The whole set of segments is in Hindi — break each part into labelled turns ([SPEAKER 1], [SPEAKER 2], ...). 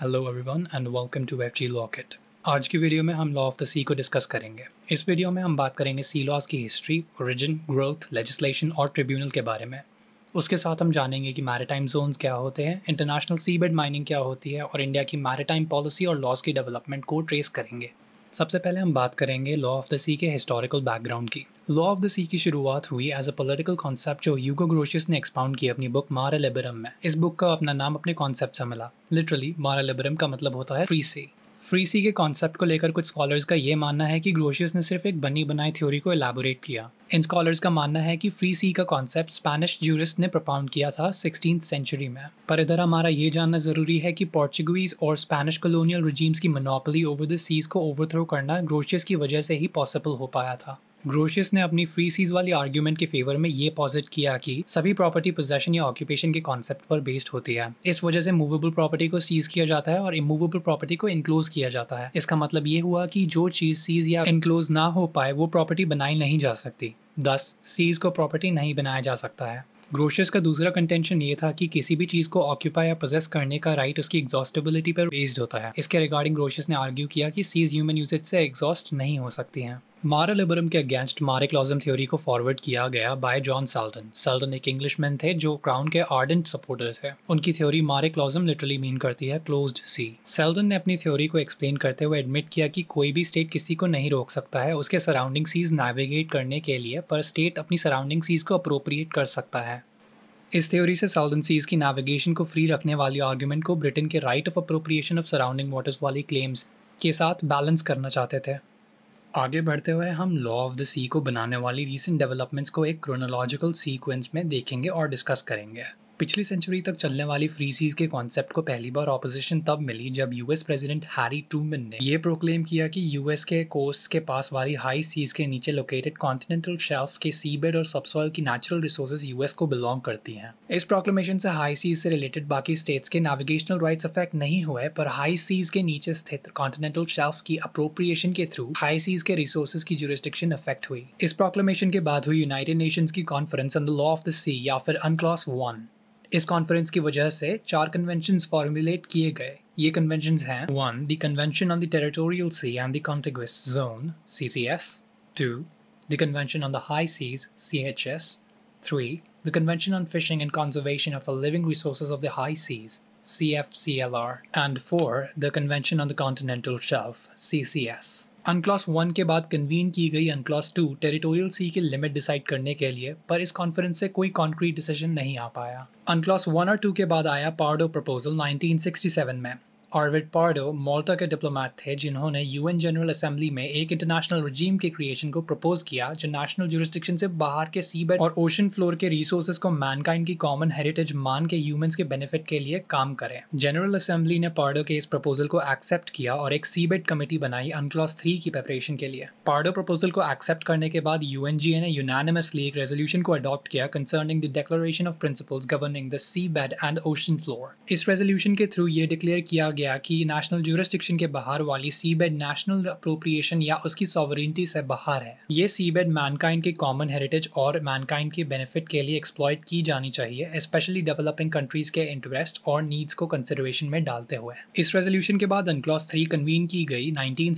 [SPEAKER 1] Hello everyone and welcome to F G locket आज की वीडियो में हम लॉ ऑफ द सी को डिस्कस करेंगे इस वीडियो में हम बात करेंगे सी लॉज की हिस्ट्री ओरिजिन ग्रोथ लेजिस्लेशन और ट्रिब्यूनल के बारे में उसके साथ हम जानेंगे कि मैरिटाइम जोन्स क्या होते हैं इंटरनेशनल सी बेड माइनिंग क्या होती है और इंडिया की मैरिटाइम पॉलिसी और लॉज की डेवलपमेंट को ट्रेस करेंगे सबसे पहले हम बात करेंगे लॉ ऑफ द सी के हिस्टोरिकल बैकग्राउंड की लॉ ऑफ द सी की शुरुआत हुई एज अ पोलिटिकल कॉन्सेप्ट जो यूगो ग्रोशियस ने एक्सपाउंड किया अपनी बुक मारा लिबरम में इस बुक का अपना नाम अपने कॉन्सेप्ट से मिला लिटरली मारा लिबरम का मतलब होता है फ्री सी फ्री सी के कॉन्सेप्ट को लेकर कुछ स्कॉलर्स का ये मानना है कि ग्रोशियस ने सिर्फ एक बनी बनाई थ्योरी को एलैबोरेट किया इन स्कॉलर्स का मानना है कि फ्री सी का कॉन्सेप्ट स्पेनिश ज्यूरिस्ट ने प्रपाउंड किया था सिक्सटीन सेंचुरी में पर इधर हमारा ये जानना जरूरी है कि पोर्चुगीज और स्पेनिश कॉलोनियल रिजीम्स की मनोपली ओवर द सीज को ओवरथ्रो करना ग्रोशियस की वजह से ही पॉसिबल हो पाया था ग्रोशियस ने अपनी फ्री सीज वाली आर्ग्यूमेंट के फेवर में ये पॉजिट किया कि सभी प्रॉपर्टी पोजेशन या ऑक्यूपेशन के कॉन्सेप्ट पर बेस्ड होती है इस वजह से मूवेबल प्रॉपर्टी को सीज किया जाता है और इमूवेबल प्रॉपर्टी को इंक्लोज किया जाता है इसका मतलब ये हुआ कि जो चीज सीज या इनक्लोज ना हो पाए वो प्रॉपर्टी बनाई नहीं जा सकती दस सीज को प्रॉपर्टी नहीं बनाया जा सकता है ग्रोशियस का दूसरा कंटेंशन ये था कि किसी भी चीज़ को ऑक्यूपाई या पोजेस करने का राइट उसकी एग्जॉस्टेबिलिटी पर बेस्ड होता है इसके रिगार्डिंग ग्रोशियस ने आर्ग्यू किया कि सीज ह्यूमन यूजेज से एग्जॉस्ट नहीं हो सकती हैं मारा लिबरम के अगेंस्ट मारे क्लॉजम थ्योरी को फॉरवर्ड किया गया बाय जॉन साल्टन साल्टन एक इंग्लिशमैन थे जो क्राउन के आर्डेंट सपोर्टर्स है उनकी थ्योरी मारे क्लॉजम लिटरली मीन करती है क्लोज्ड सी सेल्टन ने अपनी थ्योरी को एक्सप्लेन करते हुए एडमिट किया कि कोई भी स्टेट किसी को नहीं रोक सकता है उसके सराउंडिंग सीज नेविगेट करने के लिए पर स्टेट अपनी सराउंडिंग सीज को अप्रोप्रिएट कर सकता है इस थ्योरी से साउदर्न सीज की नेविगेशन को फ्री रखने वाली आर्ग्यूमेंट को ब्रिटेन के right of appropriation of surrounding waters वाली क्लेम्स के साथ बैलेंस करना चाहते थे आगे बढ़ते हुए हम लॉ ऑफ द सी को बनाने वाली रीसेंट डेवलपमेंट्स को एक क्रोनोलॉजिकल सीक्वेंस में देखेंगे और डिस्कस करेंगे पिछली सेंचुरी तक चलने वाली फ्री सीज के कॉन्सेप्ट को पहली बार ऑपोजिशन तब मिली जब यूएस प्रेसिडेंट हैरी टूमिन ने यह प्रोक्लेम किया कि यूएस के कोस्ट के पास वाली हाई सीज के नीचे लोकेटेड कॉन्टिनेंटल शेल्फ के सीबेड और सबसॉइल की नेचुरल रिसोर्सेज यूएस को बिलोंग करती हैं इस प्रोक्लेमेशन से हाई सीज से रिलेटेड बाकी स्टेट्स के नेविगेशनल राइट्स अफेक्ट नहीं हुए पर हाई सीज के नीचे स्थित कॉन्टिनेंटल शेल्फ की अप्रोप्रिएशन के थ्रू हाई सीज के रिसोर्सेज की जुरिस्टिक्शन अफेक्ट हुई इस प्रोक्लेमेशन के बाद हुई यूनाइटेड नेशंस की conference on the law of the sea या फिर अनक्लॉस वन इस कॉन्फ्रेंस की वजह से चार कन्वेंशन फॉर्मुलेट किए गए ये कन्वेंशन हैं one the convention on the territorial sea and the contiguous zone C T S two the Convention on the High Seas, CHS. 3. The Convention on Fishing and Conservation of the Living Resources of the High Seas, CFCLR. And 4. The Convention on the Continental Shelf, CCS. UNCLOS one के बाद कन्वीन की गई अनक्लास टू टेरिटोरियल सी की लिमिट डिसाइड करने के लिए पर इस कॉन्फ्रेंस से कोई कॉन्क्रीट डिसीजन नहीं आ पाया अनक्लास वन और टू के बाद आया पार्डो प्रपोजल 1967 में ऑर्विड पार्डो माल्टा के डिप्लोमैट थे जिन्होंने यूएन जनरल असेंबली में एक इंटरनेशनल रजीम के क्रिएशन को प्रपोज किया जो नेशनल जुरिस्टिक्शन से बाहर के सी बेड और ओशन फ्लोर के रिसोर्सेज को मैनकाइंड की कॉमन हेरिटेज मान के ह्यूमंस के बेनिफिट के लिए काम करें जनरल असेंबली ने पार्डो के इस प्रपोजल को एक्सेप्ट किया और एक सी बेड कमेटी बनाई अनक्लॉस थ्री की प्रेपरेशन के लिए पार्डो प्रपोजल को एक्सेप्ट करने के बाद यू ने यूनानिमसली एक रेजोल्यूशन को अडॉप्ट किया concerning the declaration of principles governing the seabed and ocean floor इस रेजोल्यूशन के थ्रू ये डिक्लेयर किया गया कि नेशनल ज्यूरिस्टिक्शन के बाहर वाली सी बेड नेशनल अप्रोप्रिएशन या उसकी सॉवरिटी से बाहर है ये सी बेड मैनकाइंड के कॉमन हेरिटेज और मैनकाइंड के बेनिफिट के लिए एक्सप्लॉयट की जानी चाहिए स्पेशली डेवलपिंग कंट्रीज के इंटरेस्ट और नीड्स को कंसिडरेशन में डालते हुए इस रेजोल्यूशन के बाद अनक्लॉस थ्री कन्वीन की गई नाइनटीन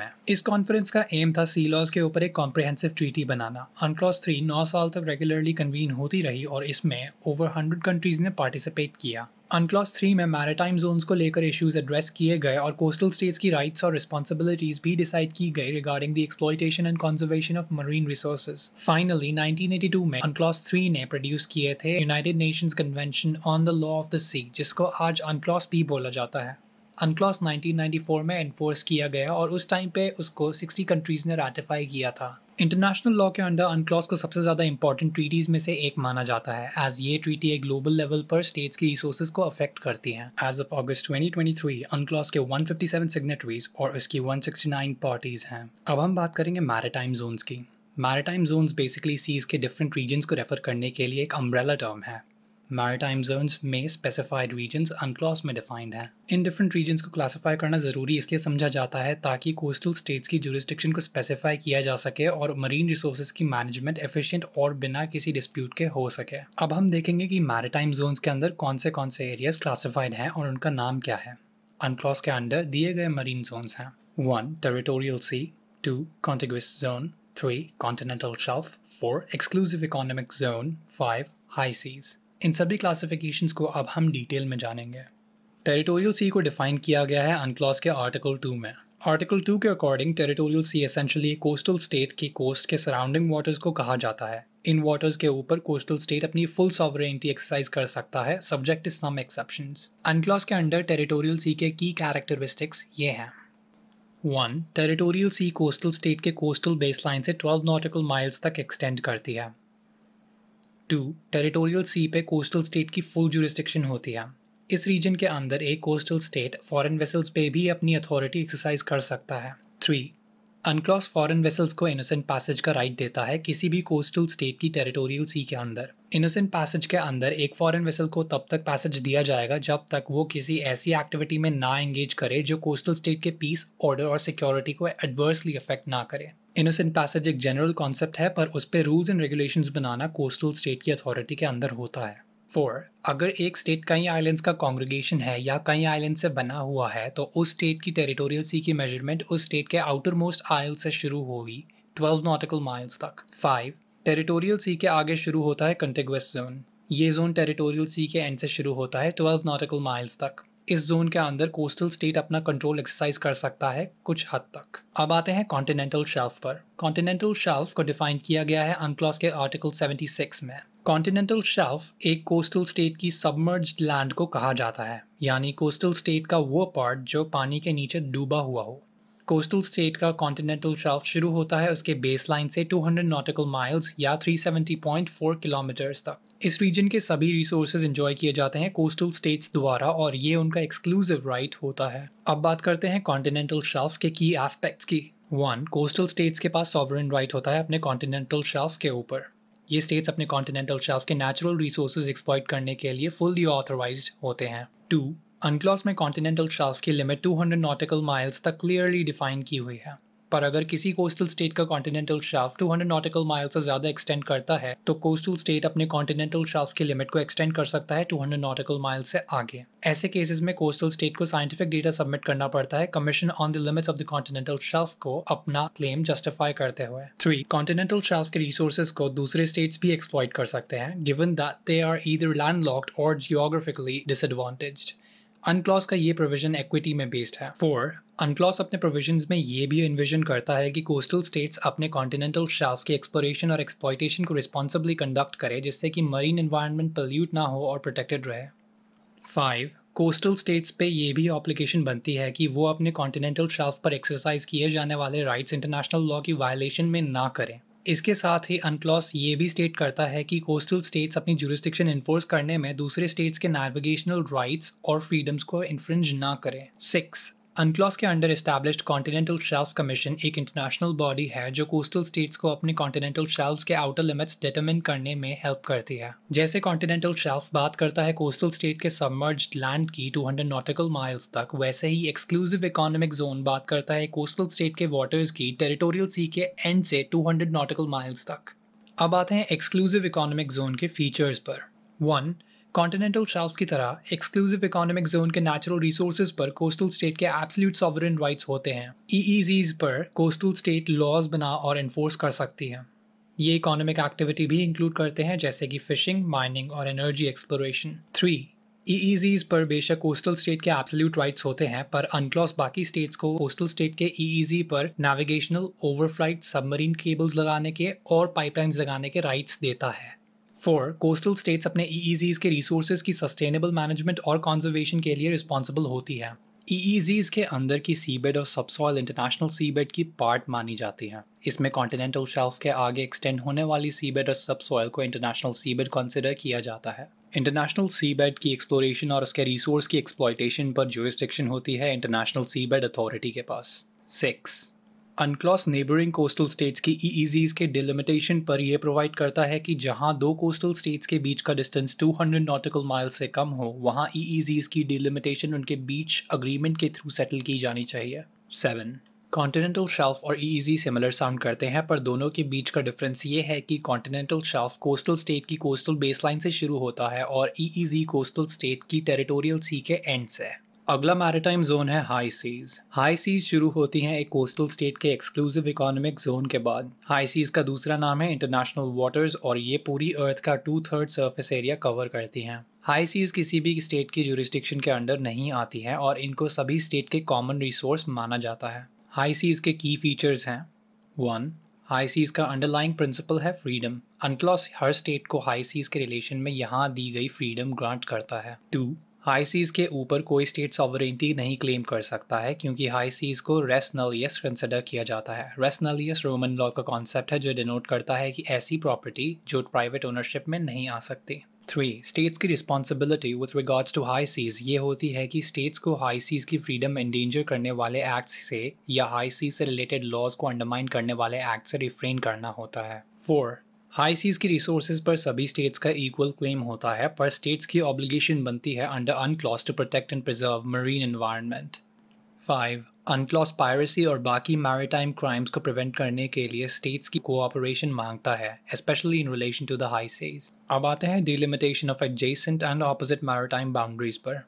[SPEAKER 1] में इस कॉन्फ्रेंस का एम था सी लॉज के ऊपर एक कॉम्प्रिहेंसिव ट्रीटी बनाना अनक्लॉस थ्री नौ साल तक रेगुलरली कन्वीन होती रही और इसमें ओवर हंड्रेड कंट्रीज ने पार्टिसिपेट किया अनक्लॉस थ्री में मैरिटाइम जोन्स को लेकर इश्यूज एड्रेस किए गए और कोस्टल स्टेट्स की राइट्स और रिस्पॉन्सिबिलिटीज भी डिसाइड की गई regarding the exploitation and conservation of marine resources finally 1982 में अनक्लॉस थ्री ने प्रोड्यूस किए थे United Nations Convention on the law of the sea जिसको आज अनक्लॉस भी बोला जाता है अनक्लॉस 1994 में एनफोर्स किया गया और उस टाइम पे उसको 60 कंट्रीज़ ने रेटिफाई किया था इंटरनेशनल लॉ के अंडर अनक्लॉज को सबसे ज़्यादा इंपॉर्टेंट ट्रीटीज़ में से एक माना जाता है एज ये ट्रीटी एक ग्लोबल लेवल पर स्टेट्स की रिसोर्सेज को अफेक्ट करती है एज ऑफ अगस्त 2023 अनकलॉस के 157 सिग्नेटरीज और इसकी 169 पार्टीज़ हैं अब हम बात करेंगे मैरिटाइम जोन्स की मैरिटाइम जोन्स बेसिकली सीज के डिफरेंट रीजन्स को रेफर करने के लिए एक अम्ब्रेला टर्म है मैरिटाइम जोन्स में स्पेसिफाइड रीजन्स अनक्लॉस में डिफाइंड है इन डिफरेंट रीजन्स को क्लासिफाई करना ज़रूरी इसलिए समझा जाता है ताकि कोस्टल स्टेट्स की जुरिस्टिक्शन को स्पेसिफाई किया जा सके और मरीन रिसोर्स की मैनेजमेंट एफिशियंट और बिना किसी डिस्प्यूट के हो सके अब हम देखेंगे कि मैरिटाइम जोन्स के अंदर कौन से कौन से एरियाज क्लासिफाइड हैं और उनका नाम क्या है अनक्लॉस के अंडर दिए गए मरीन जोन्स हैं one territorial sea two contiguous zone three continental Shelf. Four exclusive economic zone five high seas इन सभी क्लासिफिकेशंस को अब हम डिटेल में जानेंगे टेरिटोरियल सी को डिफाइन किया गया है अनकलॉस के आर्टिकल टू में आर्टिकल टू के according territorial sea essentially coastal state की कोस्ट के सराउंडिंग वाटर्स को कहा जाता है इन वाटर्स के ऊपर कोस्टल स्टेट अपनी फुल सॉवरेंटी एक्सरसाइज कर सकता है subject is some exception UNCLOS के अंडर टेरिटोरियल सी के की कैरेक्टरिस्टिक्स ये हैं one territorial sea coastal state के कोस्टल बेसलाइन से 12 नॉटिकल माइल्स तक एक्सटेंड करती है टू टेरिटोरियल सी पे कोस्टल स्टेट की फुल जुरिस्टिक्शन होती है इस रीजन के अंदर एक कोस्टल स्टेट फॉरेन वेसल्स पे भी अपनी अथॉरिटी एक्सरसाइज कर सकता है थ्री अनक्रॉस फॉरेन वेसल्स को इनोसेंट पैसेज का राइट देता है किसी भी कोस्टल स्टेट की टेरिटोरियल सी के अंदर इनोसेंट पैसेज के अंदर एक फॉरेन वेसल को तब तक पैसेज दिया जाएगा जब तक वो किसी ऐसी एक्टिविटी में ना एंगेज करे जो कोस्टल स्टेट के पीस ऑर्डर और सिक्योरिटी को एडवर्सली अफेक्ट ना करे इनोसेंट पैसेज एक जनरल कॉन्सेप्ट है पर उस पर रूल्स एंड रेगुलेशंस बनाना कोस्टल स्टेट की अथॉरिटी के अंदर होता है फोर अगर एक स्टेट कई आइलैंड्स का कॉन्ग्रीगेशन है या कई आइलैंड से बना हुआ है तो उस स्टेट की टेरिटोरियल सी की मेजरमेंट उस स्टेट के आउटर मोस्ट आइल से शुरू होगी ट्वेल्व नॉटिकल माइल्स तक फाइव टेरिटोरियल सी के आगे शुरू होता है कंटिगुअस जोन ये जोन टेरिटोरियल सी के एंड से शुरू होता है ट्वेल्व नॉटिकल माइल्स तक इस जोन के अंदर कोस्टल स्टेट अपना कंट्रोल एक्सरसाइज कर सकता है कुछ हद तक अब आते हैं कॉन्टिनेंटल शेल्फ पर कॉन्टिनेंटल शेल्फ को डिफाइन किया गया है अनक्लॉस के आर्टिकल 76 में कॉन्टिनेंटल शेल्फ एक कोस्टल स्टेट की सबमर्ज लैंड को कहा जाता है यानी कोस्टल स्टेट का वो पार्ट जो पानी के नीचे डूबा हुआ हो कोस्टल स्टेट का कॉन्टिनेंटल शेल्फ शुरू होता है उसके बेस लाइन से 200 नॉटिकल माइल्स या 370.4 किलोमीटर्स तक इस रीजन के सभी रिसोर्सेज इंजॉय किए जाते हैं कोस्टल स्टेट्स द्वारा और ये उनका एक्सक्लूसिव राइट होता है अब बात करते हैं कॉन्टिनेंटल शेल्फ के की एस्पेक्ट्स की वन कोस्टल स्टेट्स के पास सॉवरन राइट होता है अपने कॉन्टिनेंटल शेल्फ के ऊपर ये स्टेट्स अपने कॉन्टिनेंटल शेल्फ के नेचुरल रिसोर्सेज एक्सप्लॉइट करने के लिए फुल्ली ऑथराइज होते हैं टू अनक्लॉस में कॉन्टिनेंटल शाफ की लिमिट 200 नॉटिकल माइल्स तक क्लियरली डिफाइन की हुई है पर अगर किसी कोस्टल स्टेट का कॉन्टिनेंटल टू 200 नॉटिकल माइल से ज़्यादा एक्सटेंड करता है तो कोस्टल स्टेट अपने कॉन्टिनेंटल शाफ की लिमिट को एक्सटेंड कर सकता है 200 नॉटिकल माइल से आगे ऐसे केसेस में कोस्टल स्टेट को साइंटिफिक डेटा सबमिट करना पड़ता है commission on the limits of the continental shelf को अपना क्लेम जस्टिफाई करते हुए थ्री कॉन्टिनेंटल शाफ के रिसोर्सेज को दूसरे स्टेट्स भी एक्सप्लॉइट कर सकते हैं given that they are either landlocked और जियोग्राफिकली डिसएडवांटेज्ड अनक्लॉस का ये प्रोविजन एक्विटी में बेस्ड है फोर अनक्लॉस अपने प्रोविजन में ये भी इन्विजन करता है कि कोस्टल स्टेट्स अपने कॉन्टिनेंटल शेल्फ के एक्सप्लोरेशन और एक्सप्लॉयटेशन को रिस्पॉन्सिबली कंडक्ट करे जिससे कि मरीन इन्वायरमेंट पल्यूट ना हो और प्रोटेक्टेड रहे फाइव कोस्टल स्टेट्स पे ये भी ऑप्लिकेशन बनती है कि वो अपने कॉन्टिनेंटल शेल्फ पर एक्सरसाइज किए जाने वाले राइट्स इंटरनेशनल लॉ की वायलेशन में ना करें इसके साथ ही अनक्लॉस ये भी स्टेट करता है कि कोस्टल स्टेट्स अपनी जुरिस्टिक्शन इन्फोर्स करने में दूसरे स्टेट्स के नेविगेशनल राइट्स और फ्रीडम्स को इन्फ्रिंज ना करें सिक्स अनक्लॉस के under established continental shelf commission एक इंटरनेशनल बॉडी है जो कोस्टल स्टेट्स को अपने कॉन्टिनेंटल शेल्फ के आउटर लिमिट्स डिटरमिन करने में हेल्प करती है जैसे कॉन्टिनेंटल शेल्फ बात करता है कोस्टल स्टेट के सबमर्ज लैंड की 200 नॉटिकल माइल्स तक वैसे ही एक्सक्लूसिव इकोनॉमिक जोन बात करता है कोस्टल स्टेट के वाटर्स की टेरिटोरियल सी के एंड से 200 नॉटिकल माइल्स तक अब आते हैं एक्सक्लूसिव इकोनॉमिक जोन के फीचर्स पर वन कॉन्टिनेंटल शेल्फ की तरह एक्सक्लूसिव इकोनॉमिक जोन के नेचुरल रिसोर्स पर कोस्टल स्टेट के एब्सोल्यूट सॉवरन राइट्स होते हैं ईईजीज e e पर कोस्टल स्टेट लॉज बना और इन्फोर्स कर सकती हैं ये इकोनॉमिक एक्टिविटी भी इंक्लूड करते हैं जैसे कि फिशिंग माइनिंग और एनर्जी एक्सप्लोरेशन थ्री ईईजीज पर बेशक कोस्टल स्टेट के एब्सोल्यूट राइट्स होते हैं पर अनक्लॉस बाकी स्टेट्स को कोस्टल स्टेट के ईईजी e पर नेविगेशनल ओवरफ्लाइट सबमरीन केबल्स लगाने के और पाइपलाइंस लगाने के राइट्स देता है फोर कोस्टल स्टेट्स अपने ई e e के रिसोर्सेज की सस्टेनेबल मैनेजमेंट और कॉन्जर्वेशन के लिए रिस्पॉन्सिबल होती है ई e के अंदर की सीबेड और सबसॉइल इंटरनेशनल सीबेड की पार्ट मानी जाती है इसमें कॉन्टिनेंटल शेल्फ के आगे एक्सटेंड होने वाली सीबेड और सबसॉइल को इंटरनेशनल सीबेड कंसिडर किया जाता है इंटरनेशनल सीबेड की एक्सप्लोरेशन और उसके रिसोर्स की एक्सप्लॉयटेशन पर जुरिस्डिक्शन होती है इंटरनेशनल सीबेड अथॉरिटी के पास six UNCLOS neighbouring coastal states की ईजीज़ e e के डिलिमिटेशन पर यह प्रोवाइड करता है कि जहां दो कोस्टल स्टेट्स के बीच का डिस्टेंस 200 नॉटिकल माइल से कम हो वहां ईजीज़ e की डिलिमिटेशन उनके बीच अग्रीमेंट के थ्रू सेटल की जानी चाहिए सेवन कॉन्टिनेंटल शेल्फ और ईजी सिमिलर साउंड करते हैं पर दोनों के बीच का डिफरेंस ये है कि कॉन्टिनेंटल शेल्फ कोस्टल स्टेट की कोस्टल बेसलाइन से शुरू होता है और ईजी कोस्टल स्टेट की टेरिटोरियल सी के एंड से अगला मैरिटाइम जोन है हाई सीज हाई सीज शुरू होती हैं एक कोस्टल स्टेट के एक्सक्लूसिव इकोनॉमिक जोन के बाद हाई सीज का दूसरा नाम है इंटरनेशनल वाटर्स और ये पूरी अर्थ का two third surface area cover करती हैं हाई सीज किसी भी स्टेट की जुरिस्टिक्शन के अंडर नहीं आती हैं और इनको सभी स्टेट के कॉमन रिसोर्स माना जाता है हाई सीज के की फीचर्स हैं वन हाई सीज का अंडरलाइंग प्रिंसिपल है फ्रीडम अनकलॉस हर स्टेट को हाई सीज के रिलेशन में यहाँ दी गई फ्रीडम ग्रांट करता है टू हाई सीज़ के ऊपर कोई स्टेट सॉवरेंटी नहीं क्लेम कर सकता है क्योंकि हाई सीज़ को रेसनलियस कंसिडर किया जाता है रेसनलियस रोमन लॉ का कॉन्सेप्ट है जो डिनोट करता है कि ऐसी प्रॉपर्टी जो प्राइवेट ओनरशिप में नहीं आ सकती थ्री स्टेट्स की responsibility with regards to high seas ये होती है कि स्टेट्स को हाई सीज की फ्रीडम एंडेंजर करने वाले एक्ट्स से या हाई सीज से रिलेटेड लॉज को अंडरमाइन करने वाले एक्ट से रिफ्रेन करना होता है फोर हाई सीज की रिसोर्सेज पर सभी स्टेट्स का इक्वल क्लेम होता है पर स्टेट्स की ऑब्लिगेशन बनती है under UNCLOS to protect and preserve marine environment five UNCLOS piracy और बाकी मैरिटाइम क्राइम्स को प्रिवेंट करने के लिए स्टेट्स की कोऑपरेशन मांगता है specially in relation to the high seas अब आते हैं delimitation of adjacent and opposite maritime boundaries पर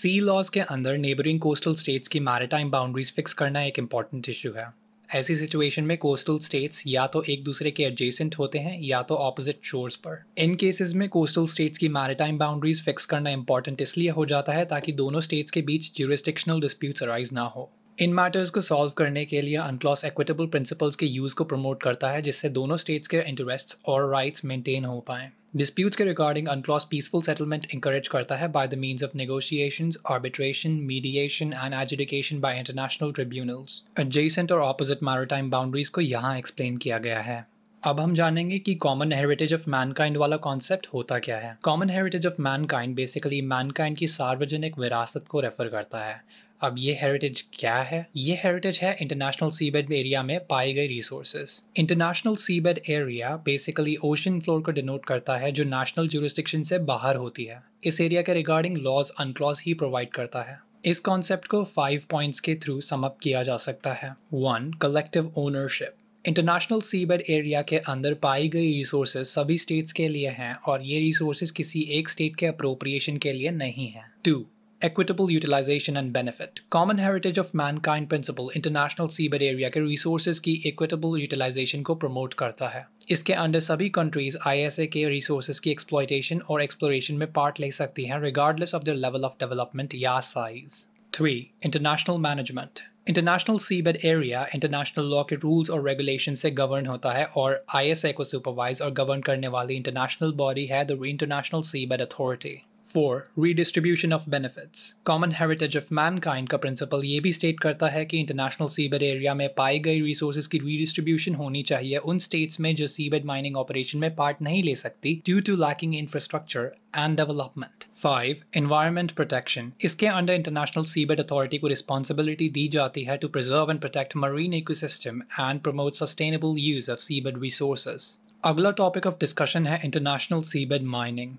[SPEAKER 1] सी लॉज के अंदर नेबरिंग कोस्टल स्टेट्स की मैरिटाइम बाउंड्रीज फिक्स करना एक इंपॉर्टेंट इशू है ऐसी सिचुएशन में कोस्टल स्टेट्स या तो एक दूसरे के एडजेसेंट होते हैं या तो ऑपोजिट शोर्स पर इन केसेस में कोस्टल स्टेट्स की मैरिटाइम बाउंड्रीज फिक्स करना इंपॉर्टेंट इसलिए हो जाता है ताकि दोनों स्टेट्स के बीच ज्यूरिस्टिक्शनल डिस्प्यूट्स अराइज ना हो इन मैटर्स को सॉल्व करने के लिए अनक्लॉस एक्विटेबल प्रिंसिपल्स के यूज़ को प्रमोट करता है जिससे दोनों स्टेट्स के इंटरेस्ट और राइट्स मेंटेन हो पाएँ डिस्प्यूट्स के regarding UNCLOS peaceful settlement encourage करता है by the means of negotiations arbitration mediation and adjudication by international tribunals adjacent और ऑपोजिट मैरिटाइम बाउंड्रीज को यहाँ एक्सप्लेन किया गया है अब हम जानेंगे कि कॉमन हेरिटेज ऑफ मैनकाइंड वाला कॉन्सेप्ट होता क्या है common heritage of mankind basically mankind की सार्वजनिक विरासत को रेफर करता है अब ये हेरिटेज क्या है ये हेरिटेज है इंटरनेशनल सीबेड एरिया में पाए गए resources international seabed area basically ocean floor को डिनोट करता है जो नेशनल ज्यूरिस्टिक्शन से बाहर होती है इस एरिया के रिगार्डिंग लॉज अनक्लॉज ही प्रोवाइड करता है इस कॉन्सेप्ट को फाइव पॉइंट्स के थ्रू समअप किया जा सकता है one collective ownership international seabed area के अंदर पाई गई रिसोर्सेज सभी स्टेट्स के लिए हैं और ये रिसोर्सेज किसी एक स्टेट के अप्रोप्रिएशन के लिए नहीं है two equitable utilization and benefit common heritage of mankind principle international seabed area ke resources ki equitable utilization ko promote करता है इसके अंडर सभी countries isa के resources ki exploitation और एक्सप्लोरेशन में पार्ट ले सकती hain regardless of their level of development या size three international management international seabed area international law के रूल्स और रेगुलेशन से गवर्न होता है और आईएसए को सुपरवाइज और गवर्न करने वाली इंटरनेशनल बॉडी है the international seabed authority four redistribution of benefits common heritage of mankind का प्रिंसिपल ये भी स्टेट करता है कि इंटरनेशनल सीबेड एरिया में पाई गई रिसोर्सेज की रीडिस्ट्रीब्यूशन होनी चाहिए उन स्टेट्स में जो सीबेड माइनिंग ऑपरेशन में पार्ट नहीं ले सकती due to lacking infrastructure and development five environment protection इसके अंडर इंटरनेशनल सीबेड अथॉरिटी को रिस्पॉन्सिबिलिटी दी जाती है to preserve and protect marine ecosystem and promote sustainable use of seabed resources अगला टॉपिक ऑफ डिस्कशन है international seabed mining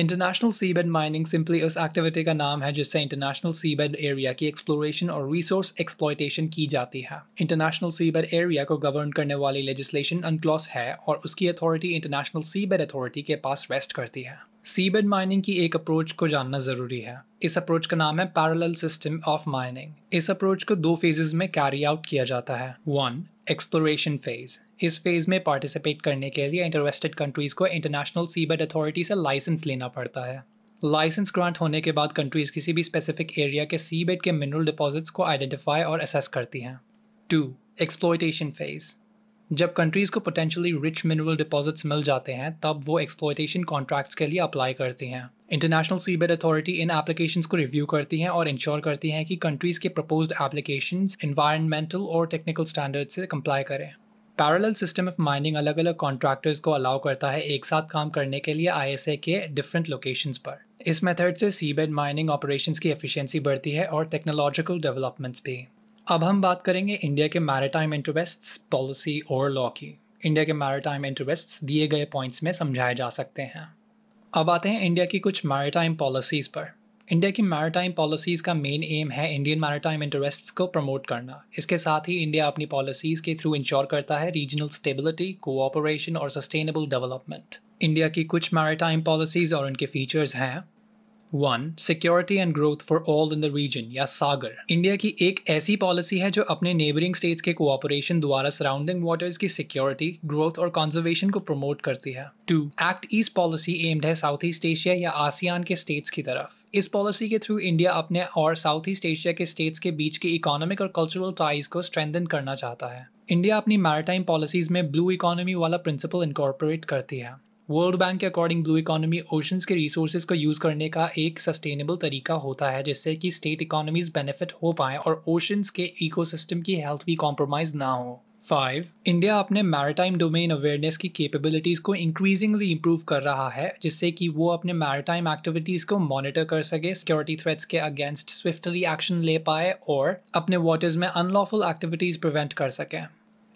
[SPEAKER 1] international seabed mining simply उस एक्टिविटी का नाम है जिससे इंटरनेशनल सीबेड एरिया की एक्सप्लोरेशन और रिसोर्स एक्सप्लॉयटेशन की जाती है इंटरनेशनल सीबेड एरिया को गवर्न करने वाली लेजिस्लेशन अनक्लॉस है और उसकी अथॉरिटी इंटरनेशनल सीबेड अथॉरिटी के पास रेस्ट करती है सीबेड माइनिंग की एक अप्रोच को जानना ज़रूरी है इस अप्रोच का नाम है पैरेलल सिस्टम ऑफ माइनिंग इस अप्रोच को दो फेजेस में कैरी आउट किया जाता है वन एक्सप्लोरेशन फेज इस फेज में पार्टिसिपेट करने के लिए इंटरेस्टेड कंट्रीज़ को इंटरनेशनल सीबेड अथॉरिटी से लाइसेंस लेना पड़ता है लाइसेंस ग्रांट होने के बाद कंट्रीज़ किसी भी स्पेसिफिक एरिया के सीबेड के मिनरल डिपॉजिट्स को आइडेंटिफाई और असेस करती हैं टू एक्सप्लोइटेशन फेज़ जब कंट्रीज़ को पोटेंशियली रिच मिनरल डिपॉजिट्स मिल जाते हैं तब वो एक्सप्लोइटेशन कॉन्ट्रैक्ट्स के लिए अप्लाई करती हैं इंटरनेशनल सीबेड अथॉरिटी इन एप्लीकेशंस को रिव्यू करती हैं और इंश्योर करती हैं कि कंट्रीज़ के प्रपोज्ड एप्लीकेशंस इन्वायरमेंटल और टेक्निकल स्टैंडर्ड से कम्प्लाई करें पैरल सिस्टम ऑफ माइनिंग अलग अलग कॉन्ट्रैक्टर्स को अलाउ करता है एक साथ काम करने के लिए आई के डिफरेंट लोकेशंस पर इस मेथड से सीबेड माइनिंग ऑपरेशंस की एफिशिएंसी बढ़ती है और टेक्नोलॉजिकल डेवलपमेंट्स भी अब हम बात करेंगे इंडिया के मैरिटाइम इंटरवेस्ट पॉलिसी और लॉ की इंडिया के मैरिटाइम इंटरवेस्ट दिए गए पॉइंट्स में समझाए जा सकते हैं अब आते हैं इंडिया की कुछ मैरिटाइम पॉलिसीज़ पर इंडिया की मैरिटाइम पॉलिसीज़ का मेन एम है इंडियन मैरिटाइम इंटरेस्ट्स को प्रमोट करना इसके साथ ही इंडिया अपनी पॉलिसीज़ के थ्रू इंश्योर करता है रीजनल स्टेबिलिटी कोऑपरेशन और सस्टेनेबल डेवलपमेंट इंडिया की कुछ मैरिटाइम पॉलिसीज़ और उनके फीचर्स हैं one security and growth for all in the region या सागर इंडिया की एक ऐसी पॉलिसी है जो अपने नेबरिंग स्टेट्स के कोऑपरेशन द्वारा सराउंडिंग वाटर्स की सिक्योरिटी ग्रोथ और कंजर्वेशन को प्रमोट करती है two act east policy aimed है साउथ ईस्ट एशिया या आसियान के स्टेट्स की तरफ इस पॉलिसी के थ्रू इंडिया अपने और साउथ ईस्ट एशिया के स्टेट्स के बीच के इकोनॉमिक और कल्चरल टाइज को स्ट्रेंथन करना चाहता है इंडिया अपनी मैरिटाइम पॉलिसीज में ब्लू इकोनॉमी वाला प्रिंसिपल इनकॉर्पोरेट करती है वर्ल्ड बैंक के अकॉर्डिंग ब्लू इकोनॉमी ओशंस के रिसोर्सेज को यूज़ करने का एक सस्टेनेबल तरीका होता है जिससे कि स्टेट इकोनॉमीज बेनिफिट हो पाएँ और ओशंस के इकोसिस्टम की हेल्थ भी कॉम्प्रोमाइज़ ना हो फाइव इंडिया अपने मैरिटाइम डोमेन अवेयरनेस की कैपेबिलिटीज़ को इंक्रीजिंगली इम्प्रूव कर रहा है जिससे कि वो अपने मैरिटाइम एक्टिविटीज़ को मॉनिटर कर सके सिक्योरिटी थ्रेट्स के अगेंस्ट स्विफ्टली एक्शन ले पाए और अपने वाटर्स में अनलॉफुल एक्टिविटीज़ प्रिवेंट कर सकें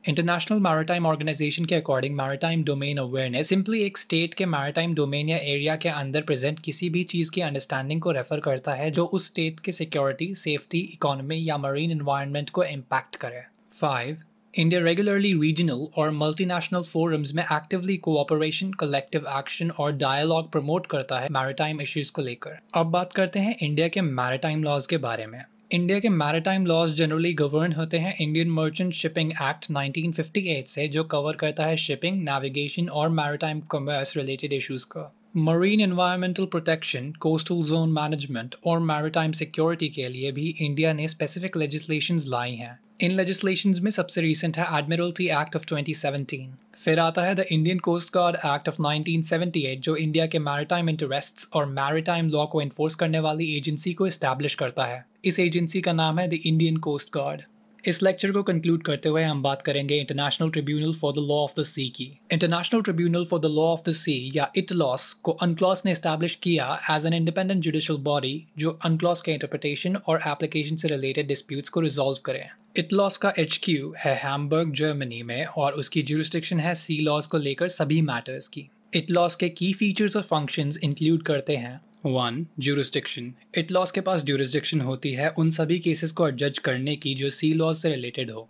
[SPEAKER 1] इंटरनेशनल मैरिटाइम ऑर्गेनाइजेशन के according maritime domain awareness simply एक स्टेट के मैरिटाइम डोमेन या एरिया के अंदर प्रेजेंट किसी भी चीज़ की अंडरस्टैंडिंग को रेफर करता है जो उस स्टेट के सिक्योरिटी सेफ्टी इकोनॉमी या मरीन इन्वायरमेंट को इम्पैक्ट करे फाइव रेगुलरली रीजनल और मल्टी नेशनल फोरम्स में एक्टिवली कोऑपरेशन कलेक्टिव एक्शन और डायलॉग प्रमोट करता है maritime इशूज को लेकर अब बात करते हैं इंडिया के maritime लॉज के बारे में इंडिया के मैरिटाइम लॉज जनरली गवर्न होते हैं इंडियन मर्चेंट शिपिंग एक्ट 1958 से जो कवर करता है शिपिंग नेविगेशन और मैरिटाइम कॉमर्स रिलेटेड इश्यूज का marine environmental protection coastal zone management और मैरिटाइम सिक्योरिटी के लिए भी इंडिया ने स्पेसिफिक लेजिस्लेशन लाई हैं इन लेजिस्लेशन में सबसे रिसेंट है एडमिरल्टी एक्ट ऑफ 2017 फिर आता है the Indian coast guard act of 1978 जो इंडिया के मैरिटाइम इंटरेस्ट्स और मैरिटाइम लॉ को इन्फोर्स करने वाली एजेंसी को इस्टेब्लिश करता है इस एजेंसी का नाम है द इंडियन कोस्ट गार्ड इस लेक्चर को कंक्लूड करते हुए हम बात करेंगे international tribunal for the law of the sea की international tribunal for the law of the sea या इटलॉस को अनक्लॉस ने इस्टेब्लिश किया as an independent judicial body जो अनक्लॉस के इंटरप्रिटेशन और एप्लीकेशन से रिलेटेड डिस्प्यूट्स को रिजॉल्व करें इटलॉस का एच क्यू है हैम्बर्ग जर्मनी में और उसकी जुरिस्टिक्शन है सी लॉस को लेकर सभी मैटर्स की इटलॉस के की फीचर्स और फंक्शंस इंक्लूड करते हैं वन ज्यूरिस्डिक्शन इट लॉस के पास ज्यूरिस्डिक्शन होती है उन सभी केसेस को जज करने की जो सी लॉज से रिलेटेड हो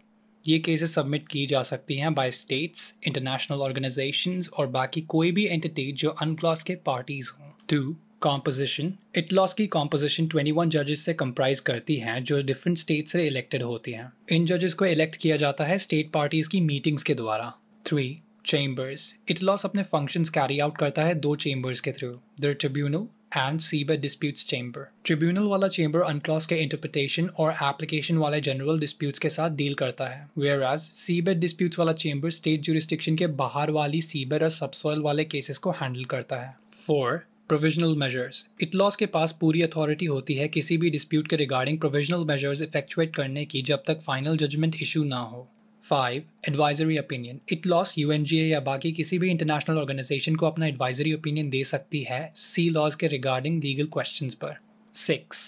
[SPEAKER 1] ये केसेस सबमिट की जा सकती हैं बाय स्टेट्स इंटरनेशनल ऑर्गेनाइजेशन और बाकी कोई भी एंटिटी जो अनक्लॉज के पार्टीज हों टू कॉम्पोजिशन इट लॉस की कॉम्पोजिशन ट्वेंटी वन जजेस से कंप्राइज करती हैं जो डिफरेंट स्टेट से इलेक्टेड होती हैं इन जजेस को इलेक्ट किया जाता है स्टेट पार्टीज की मीटिंग्स के द्वारा थ्री चेंबर्स इट लॉस अपने फंक्शंस कैरी आउट करता है दो चेंबर्स के through the tribunal and seabed disputes chamber tribunal वाला चैम्बर अनक्लॉस के इंटरप्रिटेशन और एप्लीकेशन वाले जनरल डिस्प्यूट्स के साथ डील करता है वेयर एज सीबर डिस्प्यूट्स वाला चैम्बर स्टेट जुरिस्टिक्शन के बाहर वाली सीबर और सबसॉइल वाले केसेस को हैंडल करता है फोर प्रोविजनल मेजर्स इटलॉस के पास पूरी अथॉरिटी होती है किसी भी डिस्प्यूट के रिगार्डिंग प्रोविजनल मेजर्स इफेक्चुएट करने की जब तक फाइनल जजमेंट इशू ना हो five advisory opinion ITLOS यू या बाकी किसी भी इंटरनेशनल ऑर्गेनाइजेशन को अपना एडवाइजरी ओपिनियन दे सकती है सी लॉज के रिगार्डिंग लीगल क्वेश्चन पर six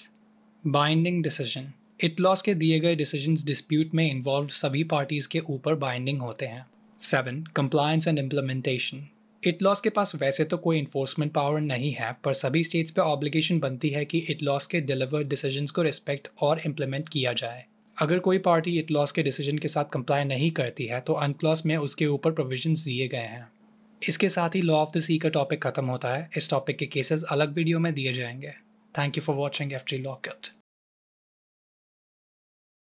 [SPEAKER 1] binding decision ITLOS के दिए गए डिसीजन डिस्प्यूट में इन्वॉल्व सभी पार्टीज़ के ऊपर बाइंडिंग होते हैं seven compliance and implementation ITLOS के पास वैसे तो कोई इन्फोर्समेंट पावर नहीं है पर सभी स्टेट्स पे ऑब्लिगेशन बनती है कि इट लॉस के डिलीवर डिसीजंस को रिस्पेक्ट और इम्प्लीमेंट किया जाए अगर कोई पार्टी इट लॉस के डिसीजन के साथ कंप्लाई नहीं करती है तो अनक्लॉस में उसके ऊपर प्रोविजन दिए गए हैं इसके साथ ही लॉ ऑफ द सी का टॉपिक खत्म होता है इस टॉपिक के केसेस अलग वीडियो में दिए जाएंगे thank you for watching F G लॉकट